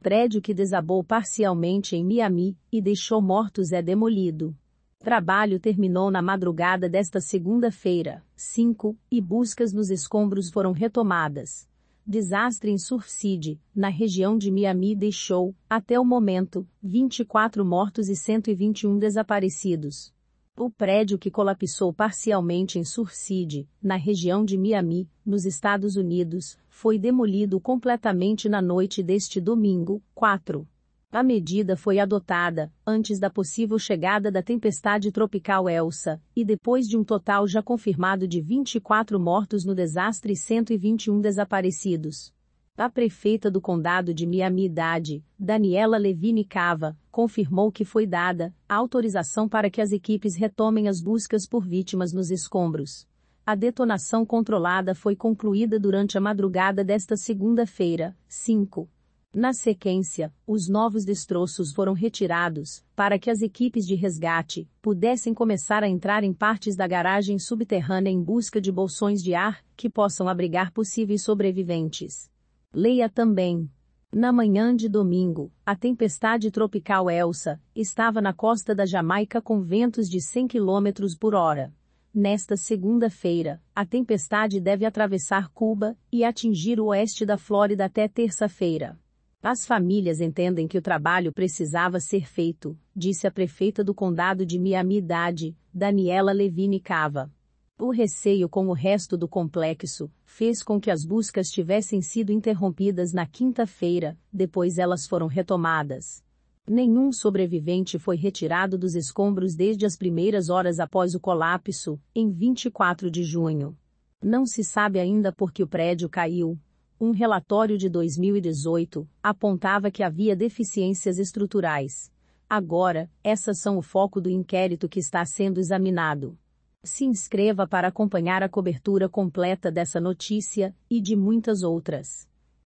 Prédio que desabou parcialmente em Miami e deixou mortos é demolido. Trabalho terminou na madrugada desta segunda-feira, 5, e buscas nos escombros foram retomadas. Desastre em Surf City, na região de Miami deixou, até o momento, 24 mortos e 121 desaparecidos. O prédio que colapsou parcialmente em Surf City, na região de Miami, nos Estados Unidos, foi demolido completamente na noite deste domingo, 4. A medida foi adotada, antes da possível chegada da tempestade tropical Elsa, e depois de um total já confirmado de 24 mortos no desastre e 121 desaparecidos. A prefeita do condado de Miami-Dade, Daniela Levine Cava, confirmou que foi dada autorização para que as equipes retomem as buscas por vítimas nos escombros. A detonação controlada foi concluída durante a madrugada desta segunda-feira, 5. Na sequência, os novos destroços foram retirados, para que as equipes de resgate pudessem começar a entrar em partes da garagem subterrânea em busca de bolsões de ar que possam abrigar possíveis sobreviventes. Leia também. Na manhã de domingo, a tempestade tropical Elsa estava na costa da Jamaica com ventos de 100 km por hora. Nesta segunda-feira, a tempestade deve atravessar Cuba e atingir o oeste da Flórida até terça-feira. As famílias entendem que o trabalho precisava ser feito, disse a prefeita do condado de Miami-Dade, Daniela Levine Cava. O receio com o resto do complexo fez com que as buscas tivessem sido interrompidas na quinta-feira, depois elas foram retomadas. Nenhum sobrevivente foi retirado dos escombros desde as primeiras horas após o colapso, em 24 de junho. Não se sabe ainda por que o prédio caiu. Um relatório de 2018 apontava que havia deficiências estruturais. Agora, essas são o foco do inquérito que está sendo examinado. Se inscreva para acompanhar a cobertura completa dessa notícia e de muitas outras.